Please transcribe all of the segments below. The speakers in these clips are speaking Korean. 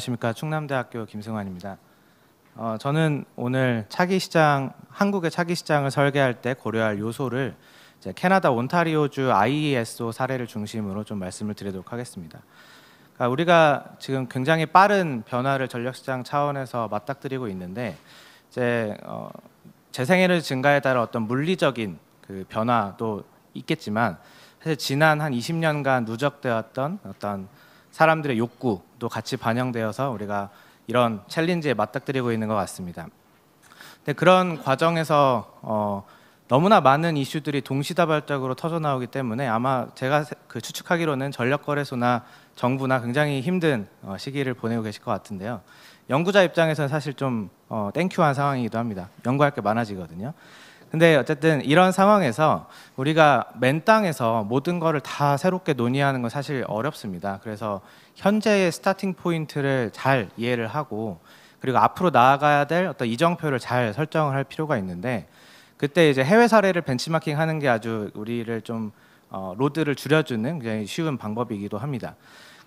안녕하십니까 충남대학교 김승환입니다. 어, 저는 오늘 차기 시장 한국의 차기 시장을 설계할 때 고려할 요소를 캐나다 온타리오주 IESO 사례를 중심으로 좀 말씀을 드리도록 하겠습니다. 그러니까 우리가 지금 굉장히 빠른 변화를 전력 시장 차원에서 맞닥뜨리고 있는데 이제 어, 재생에너지 증가에 따라 어떤 물리적인 그 변화도 있겠지만 사실 지난 한 20년간 누적되었던 어떤 사람들의 욕구도 같이 반영되어서 우리가 이런 챌린지에 맞닥뜨리고 있는 것 같습니다. 근데 그런 과정에서 어, 너무나 많은 이슈들이 동시다발적으로 터져 나오기 때문에 아마 제가 그 추측하기로는 전력 거래소나 정부나 굉장히 힘든 어, 시기를 보내고 계실 것 같은데요. 연구자 입장에서는 사실 좀 어, 땡큐한 상황이기도 합니다. 연구할 게 많아지거든요. 근데 어쨌든 이런 상황에서 우리가 맨 땅에서 모든 것을 다 새롭게 논의하는 건 사실 어렵습니다. 그래서 현재의 스타팅 포인트를 잘 이해를 하고 그리고 앞으로 나아가야 될 어떤 이정표를 잘 설정을 할 필요가 있는데 그때 이제 해외 사례를 벤치마킹 하는 게 아주 우리를 좀 어, 로드를 줄여주는 굉장히 쉬운 방법이기도 합니다.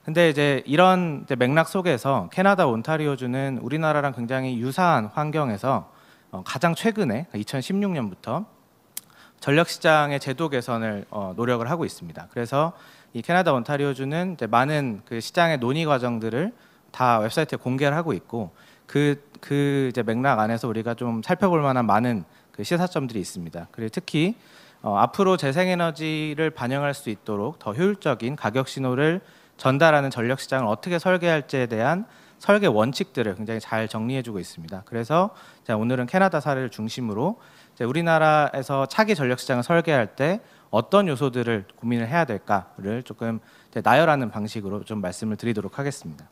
근데 이제 이런 이제 맥락 속에서 캐나다 온타리오주는 우리나라랑 굉장히 유사한 환경에서 어, 가장 최근에 2016년부터 그러니까 전력 시장의 제도 개선을 어, 노력을 하고 있습니다. 그래서 이 캐나다 온타리오주는 많은 그 시장의 논의 과정들을 다 웹사이트에 공개를 하고 있고 그그 그 이제 맥락 안에서 우리가 좀 살펴볼 만한 많은 그 시사점들이 있습니다. 그리고 특히 어, 앞으로 재생에너지를 반영할 수 있도록 더 효율적인 가격 신호를 전달하는 전력 시장을 어떻게 설계할지에 대한 설계 원칙들을 굉장히 잘 정리해주고 있습니다. 그래서 오늘은 캐나다 사례를 중심으로 우리나라에서 차기 전력 시장을 설계할 때 어떤 요소들을 고민을 해야 될까를 조금 나열하는 방식으로 좀 말씀을 드리도록 하겠습니다.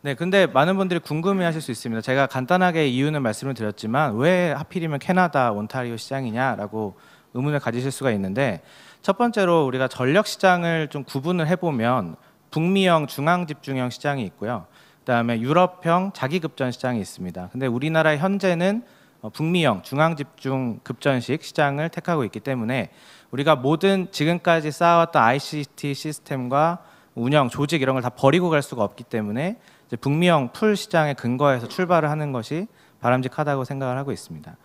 네, 근데 많은 분들이 궁금해하실 수 있습니다. 제가 간단하게 이유는 말씀을 드렸지만 왜 하필이면 캐나다 온타리오 시장이냐라고 의문을 가지실 수가 있는데 첫 번째로 우리가 전력 시장을 좀 구분을 해보면 북미형 중앙 집중형 시장이 있고요. 그다음에 유럽형 자기급전 시장이 있습니다. 근데 우리나라 현재는 어, 북미형 중앙 집중 급전식 시장을 택하고 있기 때문에 우리가 모든 지금까지 쌓아왔던 ICT 시스템과 운영, 조직 이런 걸 다 버리고 갈 수가 없기 때문에 북미형 풀 시장의 근거에서 출발을 하는 것이 바람직하다고 생각을 하고 있습니다.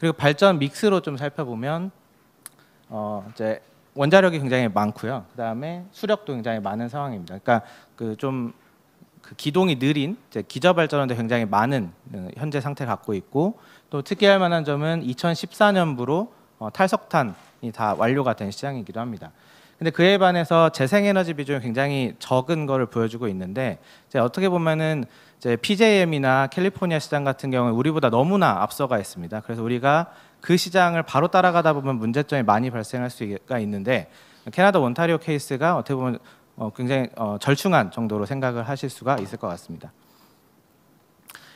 그리고 발전 믹스로 좀 살펴보면 어 이제 원자력이 굉장히 많고요. 그다음에 수력도 굉장히 많은 상황입니다. 그러니까 그 좀 그 기동이 느린 기저 발전원도 굉장히 많은 어, 현재 상태 갖고 있고 또 특이할 만한 점은 2014년부로 어, 탈석탄이 다 완료가 된 시장이기도 합니다. 근데 그에 반해서 재생에너지 비중이 굉장히 적은 거를 보여주고 있는데 이제 어떻게 보면은 이제 PJM이나 캘리포니아 시장 같은 경우에 우리보다 너무나 앞서가 있습니다. 그래서 우리가 그 시장을 바로 따라가다 보면 문제점이 많이 발생할 수가 있는데 캐나다 온타리오 케이스가 어떻게 보면 어, 굉장히 어, 절충한 정도로 생각을 하실 수가 있을 것 같습니다.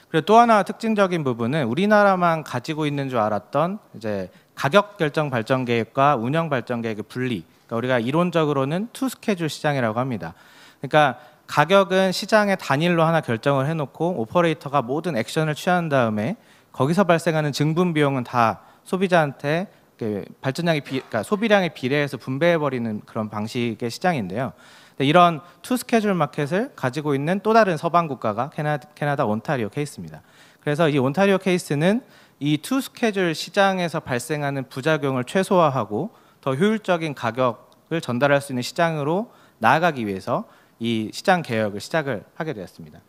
그리고 또 하나 특징적인 부분은 우리나라만 가지고 있는 줄 알았던 이제 가격 결정 발전 계획과 운영 발전 계획의 분리. 그러니까 우리가 이론적으로는 투 스케줄 시장이라고 합니다. 그러니까 가격은 시장의 단일로 하나 결정을 해놓고 오퍼레이터가 모든 액션을 취한 다음에 거기서 발생하는 증분 비용은 다 소비자한테 발전량이 비, 그러니까 소비량에 비례해서 분배해 버리는 그런 방식의 시장인데요. 이런 투 스케줄 마켓을 가지고 있는 또 다른 서방 국가가 캐나다, 캐나다 온타리오 케이스입니다. 그래서 이 온타리오 케이스는 이 투 스케줄 시장에서 발생하는 부작용을 최소화하고 더 효율적인 가격을 전달할 수 있는 시장으로 나아가기 위해서 이 시장 개혁을 시작을 하게 되었습니다.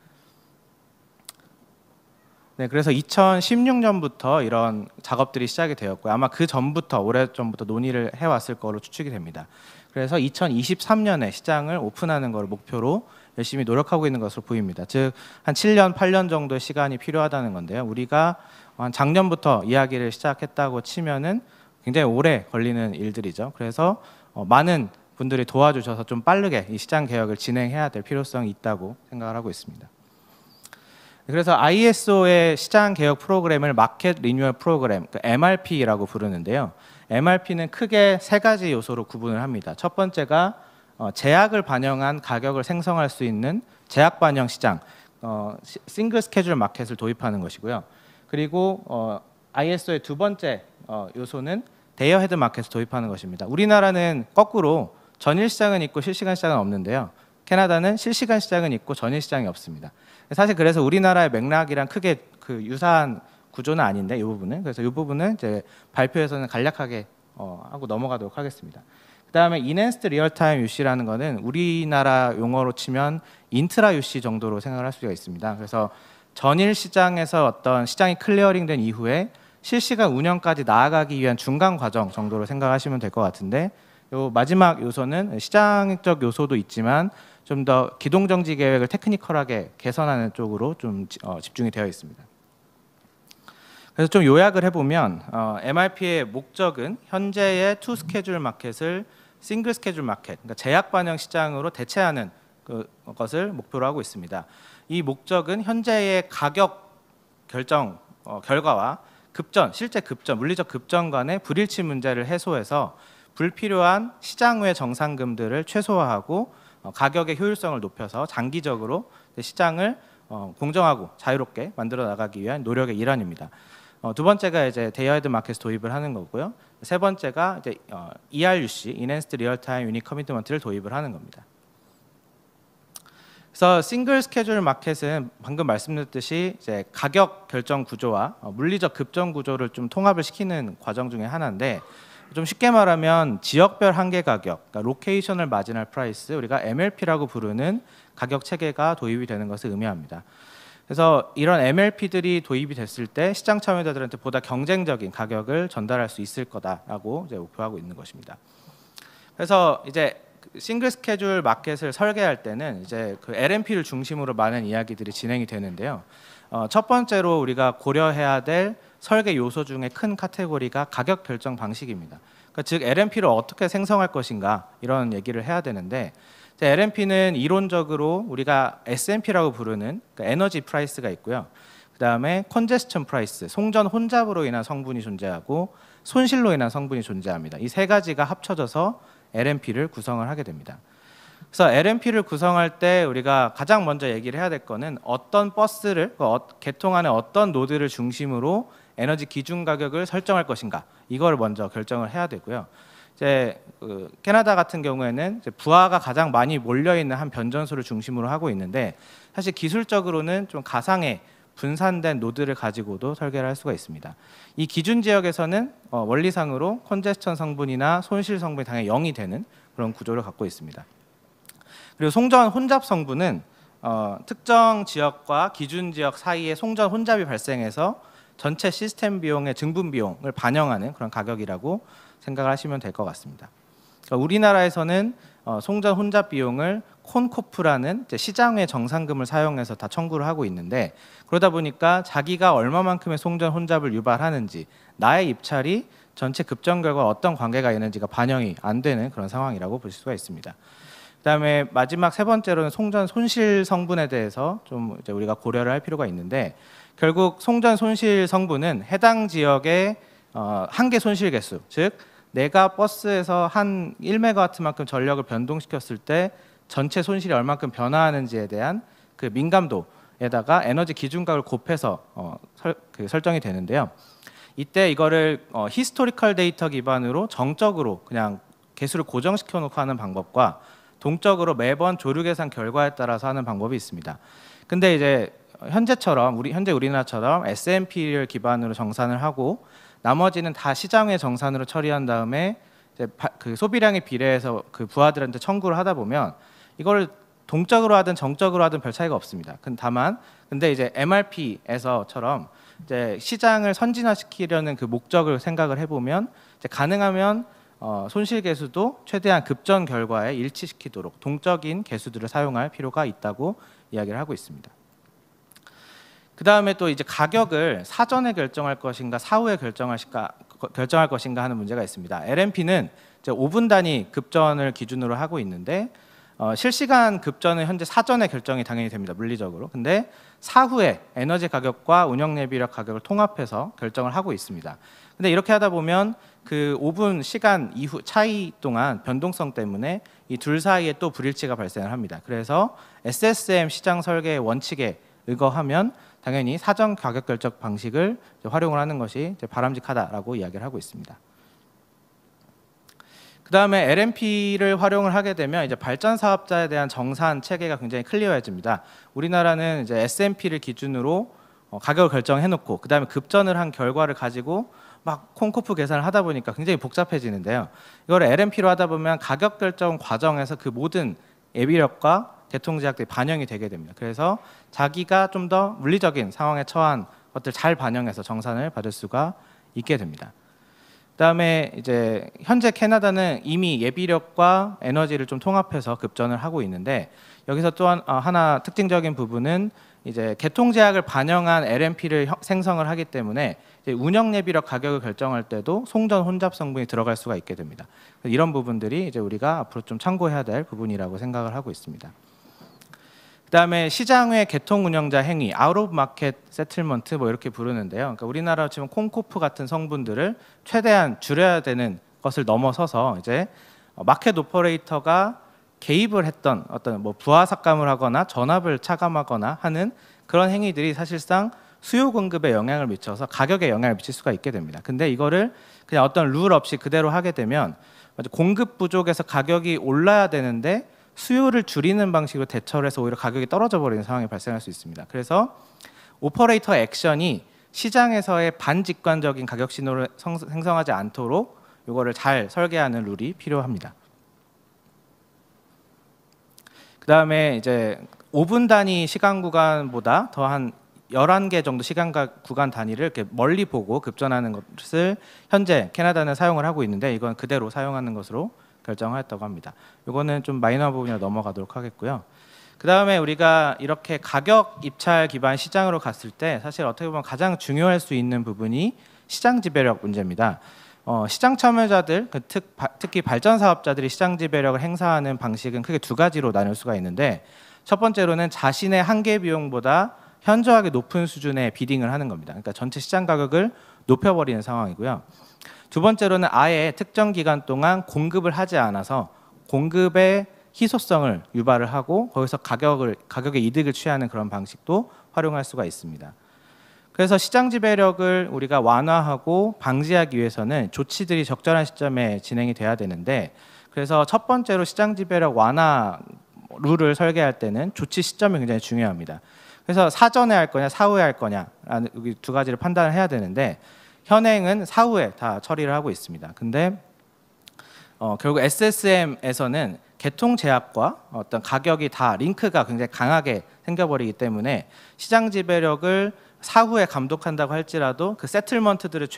네, 그래서 2016년부터 이런 작업들이 시작이 되었고요. 아마 그 전부터 오래 전부터 논의를 해왔을 것으로 추측이 됩니다. 그래서 2023년에 시장을 오픈하는 걸 목표로 열심히 노력하고 있는 것으로 보입니다. 즉 한 7년, 8년 정도의 시간이 필요하다는 건데요. 우리가 한 작년부터 이야기를 시작했다고 치면은 굉장히 오래 걸리는 일들이죠. 그래서 어, 많은 분들이 도와주셔서 좀 빠르게 이 시장 개혁을 진행해야 될 필요성이 있다고 생각을 하고 있습니다. 그래서 ISO의 시장 개혁 프로그램을 마켓 리뉴얼 프로그램, MRP라고 그 부르는데요. MRP는 크게 세 가지 요소로 구분을 합니다. 첫 번째가 어, 제약을 반영한 가격을 생성할 수 있는 제약 반영 시장, 어, 싱글 스케줄 마켓을 도입하는 것이고요. 그리고 어, ISO의 두 번째 어, 요소는 대여 헤드 마켓을 도입하는 것입니다. 우리나라는 거꾸로 전일 시장은 있고 실시간 시장은 없는데요. 캐나다는 실시간 시장은 있고 전일 시장이 없습니다. 사실 그래서 우리나라의 맥락이랑 크게 그 유사한 구조는 아닌데 이 부분은 그래서 이 부분은 이제 발표에서는 간략하게 어, 하고 넘어가도록 하겠습니다. 그다음에 인핸스트 리얼타임 UC라는 거는 우리나라 용어로 치면 인트라 UC 정도로 생각을 할 수가 있습니다. 그래서 전일 시장에서 어떤 시장이 클리어링된 이후에 실시간 운영까지 나아가기 위한 중간 과정 정도로 생각하시면 될 것 같은데 요 마지막 요소는 시장적 요소도 있지만 좀더 기동정지 계획을 테크니컬하게 개선하는 쪽으로 좀 어, 집중이 되어 있습니다. 그래서 좀 요약을 해보면 어, MRP의 목적은 현재의 투 스케줄 마켓을 싱글 스케줄 마켓, 그러니까 제약 반영 시장으로 대체하는 그, 것을 목표로 하고 있습니다. 이 목적은 현재의 가격 결정 어, 결과와 급전, 실제 급전, 물리적 급전 간의 불일치 문제를 해소해서 불필요한 시장 외 정상금들을 최소화하고 어, 가격의 효율성을 높여서 장기적으로 시장을 어, 공정하고 자유롭게 만들어 나가기 위한 노력의 일환입니다. 어, 두 번째가 이제 데이어드 마켓 도입을 하는 거고요. 세 번째가 이제 ERUC (Enhanced r e a l t i m 를 도입을 하는 겁니다. 그래서 싱글 스케줄 마켓은 방금 말씀드렸듯이 이제 가격 결정 구조와 물리적 급정 구조를 좀 통합을 시키는 과정 중에 하나인데 좀 쉽게 말하면 지역별 한계 가격, 그러니까 로케이션을 마진할 프라이스, 우리가 MLP라고 부르는 가격 체계가 도입이 되는 것을 의미합니다. 그래서 이런 MLP들이 도입이 됐을 때 시장 참여자들한테 보다 경쟁적인 가격을 전달할 수 있을 거다라고 이제 목표하고 있는 것입니다. 그래서 이제 그 싱글 스케줄 마켓을 설계할 때는 이제 그 LMP를 중심으로 많은 이야기들이 진행이 되는데요. 어, 첫 번째로 우리가 고려해야 될 설계 요소 중에 큰 카테고리가 가격 결정 방식입니다. 그러니까 즉 LMP를 어떻게 생성할 것인가 이런 얘기를 해야 되는데 LMP는 이론적으로 우리가 S&P라고 부르는 그러니까 에너지 프라이스가 있고요. 그다음에 컨제스천 프라이스, 송전 혼잡으로 인한 성분이 존재하고 손실로 인한 성분이 존재합니다. 이 세 가지가 합쳐져서 LMP를 구성을 하게 됩니다. 그래서 LMP를 구성할 때 우리가 가장 먼저 얘기를 해야 될 거는 어떤 버스를 그러니까 어, 개통하는 어떤 노드를 중심으로 에너지 기준 가격을 설정할 것인가 이걸 먼저 결정을 해야 되고요. 이제 그 캐나다 같은 경우에는 부하가 가장 많이 몰려 있는 한 변전소를 중심으로 하고 있는데 사실 기술적으로는 좀 가상의 분산된 노드를 가지고도 설계를 할 수가 있습니다. 이 기준 지역에서는 어, 원리상으로 컨제스천 성분이나 손실 성분이 당연히 0이 되는 그런 구조를 갖고 있습니다. 그리고 송전 혼잡 성분은 어, 특정 지역과 기준 지역 사이에 송전 혼잡이 발생해서 전체 시스템 비용의 증분 비용을 반영하는 그런 가격이라고 생각을 하시면 될 것 같습니다. 그러니까 우리나라에서는 어, 송전 혼잡 비용을 콘코프라는 시장의 정상금을 사용해서 다 청구를 하고 있는데 그러다 보니까 자기가 얼마만큼의 송전 혼잡을 유발하는지 나의 입찰이 전체 급전 결과 어떤 관계가 있는지가 반영이 안 되는 그런 상황이라고 볼 수가 있습니다. 그다음에 마지막 세 번째로는 송전 손실 성분에 대해서 좀 우리가 고려를 할 필요가 있는데 결국 송전 손실 성분은 해당 지역의 어, 한계 손실 개수, 즉 내가 버스에서 한 1메가와트만큼 전력을 변동시켰을 때 전체 손실이 얼만큼 변화하는지에 대한 그 민감도에다가 에너지 기준각을 곱해서 어, 설, 그설 정이 되는데요. 이때 이거를 어, 히스토리컬 데이터 기반으로 정적으로 그냥 개수를 고정시켜 놓고 하는 방법과 동적으로 매번 조류 계산 결과에 따라서 하는 방법이 있습니다. 근데 이제 현재처럼 우리 현재 우리나라처럼 S&P를 기반으로 정산을 하고 나머지는 다 시장의 정산으로 처리한 다음에 이제 바, 그 소비량에 비례해서 그 부하들한테 청구를 하다 보면 이걸 동적으로 하든 정적으로 하든 별 차이가 없습니다. 근 다만 근데 이제 MRP에서처럼 이제 시장을 선진화시키려는 그 목적을 생각을 해보면 이제 가능하면 어, 손실 개수도 최대한 급전 결과에 일치시키도록 동적인 개수들을 사용할 필요가 있다고 이야기를 하고 있습니다. 그 다음에 또 이제 가격을 사전에 결정할 것인가 사후에 결정하실까 결정할 것인가 하는 문제가 있습니다. LMP는 이제 5분 단위 급전을 기준으로 하고 있는데 어, 실시간 급전은 현재 사전에 결정이 당연히 됩니다. 물리적으로. 근데 사후에 에너지 가격과 운영 예비력 가격을 통합해서 결정을 하고 있습니다. 근데 이렇게 하다 보면 그 5분 시간 이후 차이 동안 변동성 때문에 이 둘 사이에 또 불일치가 발생을 합니다. 그래서 SSM 시장 설계의 원칙에 의거하면 당연히 사전 가격 결정 방식을 활용을 하는 것이 바람직하다라고 이야기를 하고 있습니다. 그 다음에 LMP를 활용을 하게 되면 이제 발전 사업자에 대한 정산 체계가 굉장히 클리어해집니다. 우리나라는 이제 S&P를 기준으로 어, 가격을 결정해놓고 그 다음에 급전을 한 결과를 가지고 막 콩코프 계산을 하다 보니까 굉장히 복잡해지는데요. 이걸 LMP로 하다 보면 가격 결정 과정에서 그 모든 예비력과 대통제약들이 반영이 되게 됩니다. 그래서 자기가 좀 더 물리적인 상황에 처한 것들 잘 반영해서 정산을 받을 수가 있게 됩니다. 그다음에 이제 현재 캐나다는 이미 예비력과 에너지를 좀 통합해서 급전을 하고 있는데 여기서 또한 어, 하나 특징적인 부분은 이제 개통 제약을 반영한 LNP를 생성을 하기 때문에 운영 예비력 가격을 결정할 때도 송전 혼잡 성분이 들어갈 수가 있게 됩니다. 이런 부분들이 이제 우리가 앞으로 좀 참고해야 될 부분이라고 생각을 하고 있습니다. 그다음에 시장외 개통 운영자 행위 아웃 오브 마켓 세틀먼트 뭐 이렇게 부르는데요. 그러니까 우리나라 지금 콩코프 같은 성분들을 최대한 줄여야 되는 것을 넘어서서 이제 마켓 오퍼레이터가 개입을 했던 어떤 뭐 부하 삭감을 하거나 전압을 차감하거나 하는 그런 행위들이 사실상 수요 공급에 영향을 미쳐서 가격에 영향을 미칠 수가 있게 됩니다. 근데 이거를 그냥 어떤 룰 없이 그대로 하게 되면 공급 부족에서 가격이 올라야 되는데 수요를 줄이는 방식으로 대처를 해서 오히려 가격이 떨어져 버리는 상황이 발생할 수 있습니다. 그래서 오퍼레이터 액션이 시장에서의 반직관적인 가격 신호를 생성하지 않도록 이거를 잘 설계하는 룰이 필요합니다. 그 다음에 이제 5분 단위 시간 구간보다 더 한 11개 정도 시간 구간 단위를 이렇게 멀리 보고 급전하는 것을 현재 캐나다는 사용을 하고 있는데 이건 그대로 사용하는 것으로 결정하였다고 합니다. 이거는 좀마이너 부분이라 넘어가도록 하겠고요. 그 다음에 우리가 이렇게 가격 입찰 기반 시장으로 갔을 때 사실 어떻게 보면 가장 중요할 수 있는 부분이 시장 지배력 문제입니다. 어, 시장 참여자들, 그 특, 특히 발전 사업자들이 시장 지배력을 행사하는 방식은 크게 두 가지로 나눌 수가 있는데 첫 번째로는 자신의 한계 비용보다 현저하게 높은 수준의 비딩을 하는 겁니다. 그러니까 전체 시장 가격을 높여버리는 상황이고요. 두 번째로는 아예 특정 기간 동안 공급을 하지 않아서 공급의 희소성을 유발을 하고 거기서 가격을 가격의 이득을 취하는 그런 방식도 활용할 수가 있습니다. 그래서 시장 지배력을 우리가 완화하고 방지하기 위해서는 조치들이 적절한 시점에 진행이 돼야 되는데 그래서 첫 번째로 시장 지배력 완화 룰을 설계할 때는 조치 시점이 굉장히 중요합니다. 그래서 사전에 할 거냐 사후에 할 거냐 두 가지를 판단을 해야 되는데 현행은 사후에 다 처리를 하고 있습니다. 근데 어, 결국 SSM에서는 개통 제약과 어떤 가격이 다 링크가 굉장히 강하게 생겨버리기 때문에 시장 지배력을 사후에 감독한다고 할지라도 그 세틀먼트들을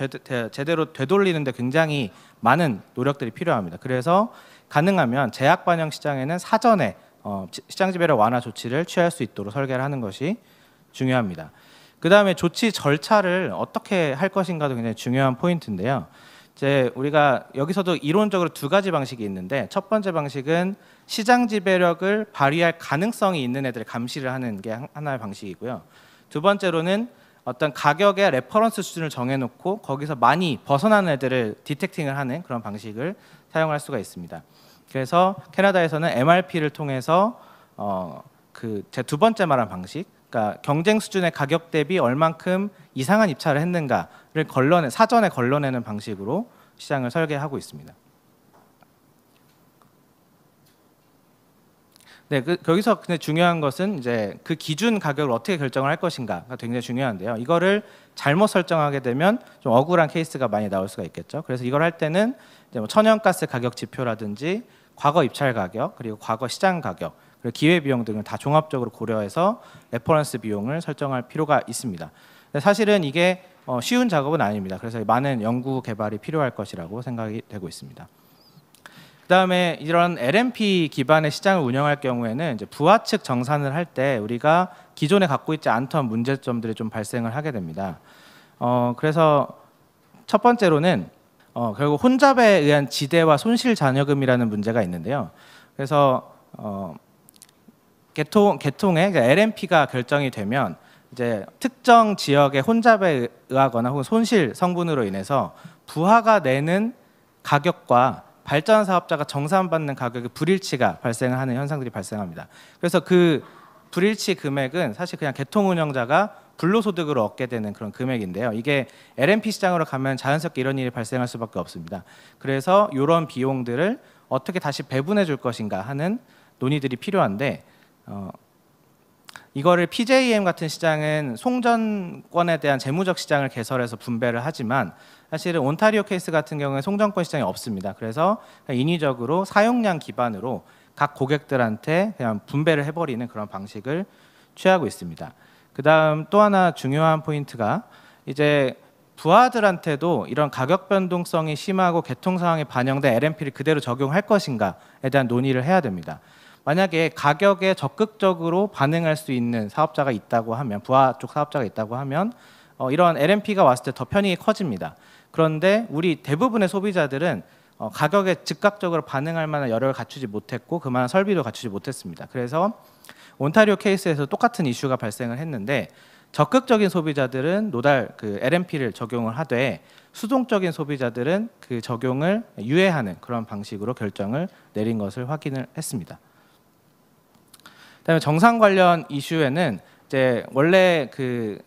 제대로 되돌리는데 굉장히 많은 노력들이 필요합니다. 그래서 가능하면 제약 반영 시장에는 사전에 어, 시장 지배력 완화 조치를 취할 수 있도록 설계를 하는 것이 중요합니다. 그 다음에 조치 절차를 어떻게 할 것인가도 굉장히 중요한 포인트인데요. 이제 우리가 여기서도 이론적으로 두 가지 방식이 있는데 첫 번째 방식은 시장 지배력을 발휘할 가능성이 있는 애들을 감시를 하는 게 하나의 방식이고요. 두 번째로는 어떤 가격의 레퍼런스 수준을 정해놓고 거기서 많이 벗어나는 애들을 디텍팅을 하는 그런 방식을 사용할 수가 있습니다. 그래서 캐나다에서는 MRP를 통해서 어, 그제 두 번째 말한 방식 그러니까 경쟁 수준의 가격 대비 얼만큼 이상한 입찰을 했는가를 걸러내 사전에 걸러내는 방식으로 시장을 설계하고 있습니다. 네, 그, 여기서 근데 중요한 것은 이제 그 기준 가격을 어떻게 결정을 할 것인가가 굉장히 중요한데요. 이거를 잘못 설정하게 되면 좀 억울한 케이스가 많이 나올 수가 있겠죠. 그래서 이걸 할 때는 뭐 천연가스 가격 지표라든지 과거 입찰 가격 그리고 과거 시장 가격 그리고 기회 비용 등을 다 종합적으로 고려해서 레퍼런스 비용을 설정할 필요가 있습니다. 사실은 이게 어, 쉬운 작업은 아닙니다. 그래서 많은 연구 개발이 필요할 것이라고 생각이 되고 있습니다. 그다음에 이런 LMP 기반의 시장을 운영할 경우에는 이제 부하측 정산을 할 때 우리가 기존에 갖고 있지 않던 문제점들이 좀 발생을 하게 됩니다. 어, 그래서 첫 번째로는 어, 결국 혼잡에 의한 지대와 손실 잔여금이라는 문제가 있는데요. 그래서 어, 개통 개통에 LMP가 결정이 되면 이제 특정 지역의 혼잡에 의하거나 혹은 손실 성분으로 인해서 부하가 내는 가격과 발전 사업자가 정산받는 가격의 불일치가 발생하는 현상들이 발생합니다. 그래서 그 불일치 금액은 사실 그냥 개통 운영자가 불로소득으로 얻게 되는 그런 금액인데요. 이게 LNP 시장으로 가면 자연스럽게 이런 일이 발생할 수밖에 없습니다. 그래서 이런 비용들을 어떻게 다시 배분해 줄 것인가 하는 논의들이 필요한데 어, 이거를 PJM 같은 시장은 송전권에 대한 재무적 시장을 개설해서 분배를 하지만 사실은 온타리오 케이스 같은 경우에 송전권 시장이 없습니다. 그래서 인위적으로 사용량 기반으로 각 고객들한테 그냥 분배를 해버리는 그런 방식을 취하고 있습니다. 그 다음 또 하나 중요한 포인트가 이제 부하들한테도 이런 가격 변동성이 심하고 개통 상황에 반영된 LMP를 그대로 적용할 것인가에 대한 논의를 해야 됩니다. 만약에 가격에 적극적으로 반응할 수 있는 사업자가 있다고 하면 부하 쪽 사업자가 있다고 하면 어, 이런 LMP가 왔을 때 더 편익이 커집니다. 그런데 우리 대부분의 소비자들은 어, 가격에 즉각적으로 반응할 만한 여력을 갖추지 못했고 그만한 설비도 갖추지 못했습니다. 그래서 온타리오 케이스에서 똑같은 이슈가 발생을 했는데 적극적인 소비자들은 노달 그 LMP를 적용을 하되 수동적인 소비자들은 그 적용을 유예하는 그런 방식으로 결정을 내린 것을 확인을 했습니다. 그다음에 정상 관련 이슈에는 이제 원래 그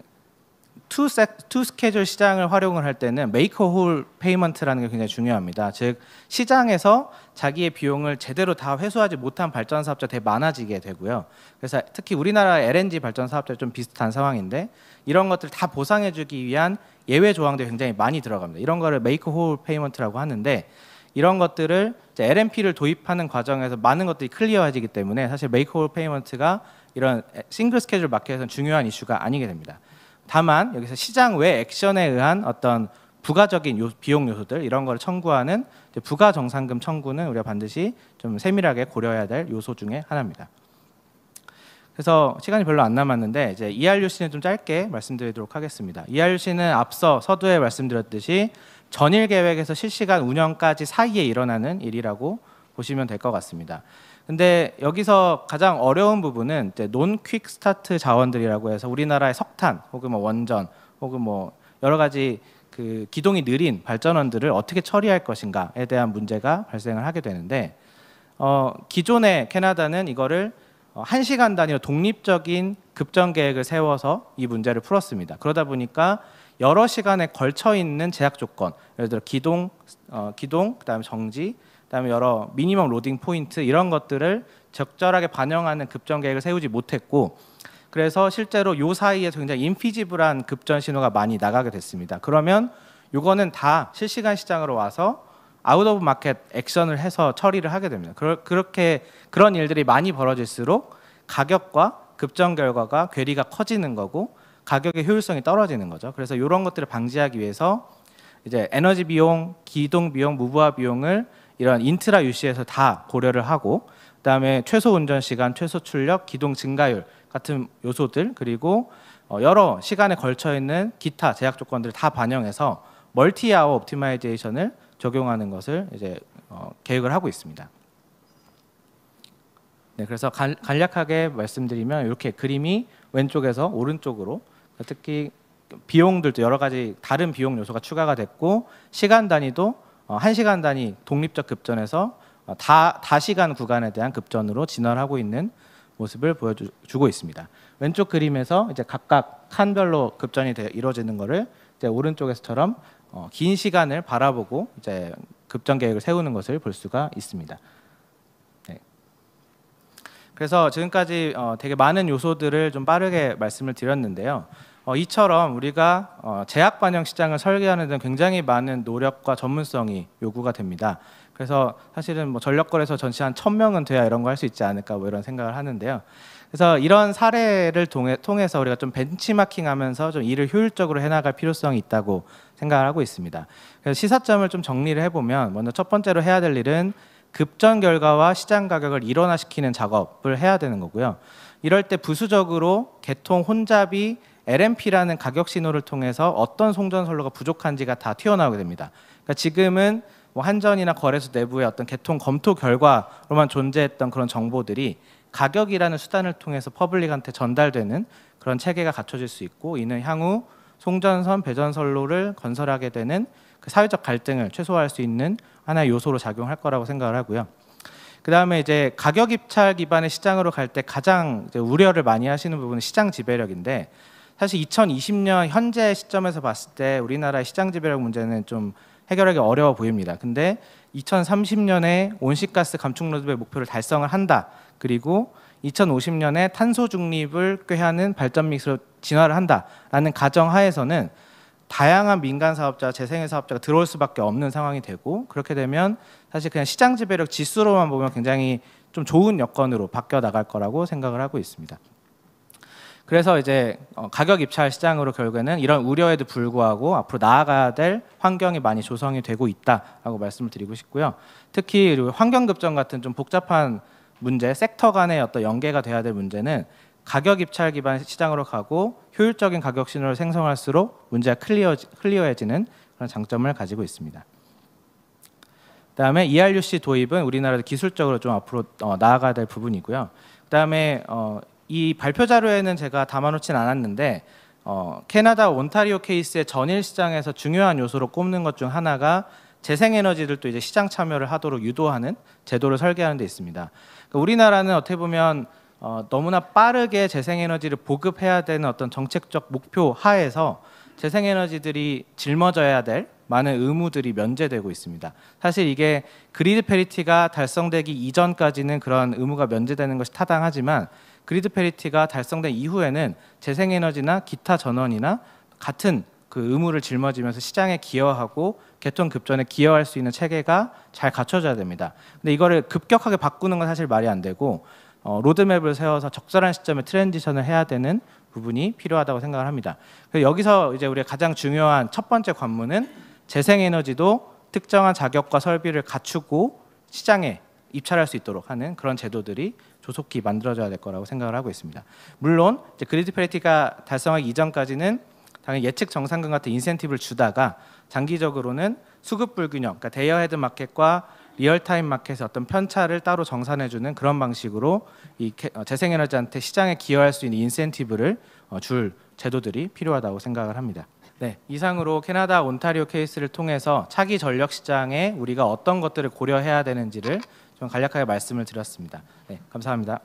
투, 세, 투 스케줄 시장을 활용을 할 때는 메이커 홀 페이먼트라는 게 굉장히 중요합니다. 즉 시장에서 자기의 비용을 제대로 다 회수하지 못한 발전 사업자 되게 많아지게 되고요. 그래서 특히 우리나라 LNG 발전 사업자 좀 비슷한 상황인데 이런 것들 다 보상해 주기 위한 예외 조항들이 굉장히 많이 들어갑니다. 이런 거를 메이커 홀 페이먼트라고 하는데 이런 것들을 이제 LMP를 도입하는 과정에서 많은 것들이 클리어해지기 때문에 사실 메이크업 페이먼트가 이런 싱글 스케줄 마켓에서는 중요한 이슈가 아니게 됩니다. 다만 여기서 시장 외 액션에 의한 어떤 부가적인 요, 비용 요소들 이런 걸 청구하는 부가 정산금 청구는 우리가 반드시 좀 세밀하게 고려해야 될 요소 중에 하나입니다. 그래서 시간이 별로 안 남았는데 이제 ERUC는 좀 짧게 말씀드리도록 하겠습니다. ERUC는 앞서 서두에 말씀드렸듯이 전일 계획에서 실시간 운영까지 사이에 일어나는 일이라고 보시면 될 것 같습니다. 근데 여기서 가장 어려운 부분은 논퀵 스타트 자원들이라고 해서 우리나라의 석탄 혹은 뭐 원전 혹은 뭐 여러 가지 그 기동이 느린 발전원들을 어떻게 처리할 것인가에 대한 문제가 발생을 하게 되는데 어, 기존의 캐나다는 이거를 어, 한 시간 단위로 독립적인 급전 계획을 세워서 이 문제를 풀었습니다. 그러다 보니까 여러 시간에 걸쳐 있는 제약 조건, 예를 들어 기동, 어, 기동, 그다음에 정지, 그다음에 여러 미니멈 로딩 포인트 이런 것들을 적절하게 반영하는 급전 계획을 세우지 못했고 그래서 실제로 요 사이에 굉장히 인피지블한 급전 신호가 많이 나가게 됐습니다. 그러면 요거는 다 실시간 시장으로 와서 아웃 오브 마켓 액션을 해서 처리를 하게 됩니다. 그러, 그렇게 그런 일들이 많이 벌어질수록 가격과 급전 결과가 괴리가 커지는 거고 가격의 효율성이 떨어지는 거죠. 그래서 이런 것들을 방지하기 위해서 이제 에너지 비용, 기동 비용, 무브하 비용을 이런 인트라 유시에서 다 고려를 하고 그다음에 최소 운전 시간, 최소 출력, 기동 증가율 같은 요소들 그리고 어, 여러 시간에 걸쳐 있는 기타 제약 조건들을 다 반영해서 멀티 아워 옵티마이제이션을 적용하는 것을 이제 어, 계획을 하고 있습니다. 네, 그래서 간, 간략하게 말씀드리면 이렇게 그림이 왼쪽에서 오른쪽으로 특히 비용들도 여러 가지 다른 비용 요소가 추가가 됐고 시간 단위도 어, 한시간 단위 독립적 급전에서 어, 다, 다시간 구간에 대한 급전으로 진화하고 있는 모습을 보여주고 있습니다. 왼쪽 그림에서 이제 각각 칸별로 급전이 되, 이루어지는 것을 이제 오른쪽에서처럼 어, 긴 시간을 바라보고 이제 급전 계획을 세우는 것을 볼 수가 있습니다. 그래서 지금까지 어, 되게 많은 요소들을 좀 빠르게 말씀을 드렸는데요. 어, 이처럼 우리가 어, 제약 반영 시장을 설계하는 데 굉장히 많은 노력과 전문성이 요구가 됩니다. 그래서 사실은 뭐 전력거래소 전시 한 천명은 돼야 이런 거 할 수 있지 않을까 뭐 이런 생각을 하는데요. 그래서 이런 사례를 통해서 우리가 좀 벤치마킹하면서 좀 일을 효율적으로 해나갈 필요성이 있다고 생각을 하고 있습니다. 그래서 시사점을 좀 정리를 해보면 먼저 첫 번째로 해야 될 일은 급전 결과와 시장 가격을 일원화시키는 작업을 해야 되는 거고요. 이럴 때 부수적으로 개통 혼잡이 LMP라는 가격 신호를 통해서 어떤 송전선로가 부족한지가 다 튀어나오게 됩니다. 그러니까 지금은 뭐 한전이나 거래소 내부의 어떤 개통 검토 결과로만 존재했던 그런 정보들이 가격이라는 수단을 통해서 퍼블릭한테 전달되는 그런 체계가 갖춰질 수 있고 이는 향후 송전선 배전선로를 건설하게 되는 그 사회적 갈등을 최소화할 수 있는 하나의 요소로 작용할 거라고 생각을 하고요. 그 다음에 이제 가격 입찰 기반의 시장으로 갈 때 가장 우려를 많이 하시는 부분은 시장 지배력인데 사실 2020년 현재 시점에서 봤을 때 우리나라의 시장 지배력 문제는 좀 해결하기 어려워 보입니다. 근데 2030년에 온실가스 감축 로드맵 목표를 달성을 한다. 그리고 2050년에 탄소 중립을 꾀하는 발전 믹스로 진화를 한다라는 가정 하에서는 다양한 민간 사업자, 재생의 사업자가 들어올 수밖에 없는 상황이 되고 그렇게 되면 사실 그냥 시장 지배력 지수로만 보면 굉장히 좀 좋은 여건으로 바뀌어 나갈 거라고 생각을 하고 있습니다. 그래서 이제 어, 가격 입찰 시장으로 결국에는 이런 우려에도 불구하고 앞으로 나아가야 될 환경이 많이 조성이 되고 있다라고 말씀을 드리고 싶고요. 특히 환경 급전 같은 좀 복잡한 문제, 섹터 간의 어떤 연계가 돼야 될 문제는 가격 입찰 기반 시장으로 가고 효율적인 가격 신호를 생성할수록 문제가 클리어, 클리어해지는 그런 장점을 가지고 있습니다. 그다음에 ERUC 도입은 우리나라도 기술적으로 좀 앞으로 어, 나아가야 될 부분이고요. 그다음에 어, 이 발표 자료에는 제가 담아놓진 않았는데 어, 캐나다 온타리오 케이스의 전일 시장에서 중요한 요소로 꼽는 것 중 하나가 재생에너지를 또 이제 시장 참여를 하도록 유도하는 제도를 설계하는 데 있습니다. 그러니까 우리나라는 어떻게 보면 어, 너무나 빠르게 재생에너지를 보급해야 되는 어떤 정책적 목표 하에서 재생에너지들이 짊어져야 될 많은 의무들이 면제되고 있습니다. 사실 이게 그리드 페리티가 달성되기 이전까지는 그런 의무가 면제되는 것이 타당하지만 그리드 페리티가 달성된 이후에는 재생에너지나 기타 전원이나 같은 그 의무를 짊어지면서 시장에 기여하고 개통 급전에 기여할 수 있는 체계가 잘 갖춰져야 됩니다. 근데 이거를 급격하게 바꾸는 건 사실 말이 안 되고 어, 로드맵을 세워서 적절한 시점에 트랜지션을 해야 되는 부분이 필요하다고 생각을 합니다. 여기서 이제 우리가 장 중요한 첫 번째 관문은 재생에너지도 특정한 자격과 설비를 갖추고 시장에 입찰할 수 있도록 하는 그런 제도들이 조속히 만들어져야 될 거라고 생각을 하고 있습니다. 물론 그리드 페리티가 달성하기 이전까지는 당연히 예측 정상금 같은 인센티브를 주다가 장기적으로는 수급 불균형, 그러니까 대여헤드 마켓과 리얼타임 마켓의 어떤 편차를 따로 정산해주는 그런 방식으로 이 어, 재생에너지한테 시장에 기여할 수 있는 인센티브를 어, 줄 제도들이 필요하다고 생각을 합니다. 네, 이상으로 캐나다 온타리오 케이스를 통해서 차기 전력 시장에 우리가 어떤 것들을 고려해야 되는지를 좀 간략하게 말씀을 드렸습니다. 네, 감사합니다.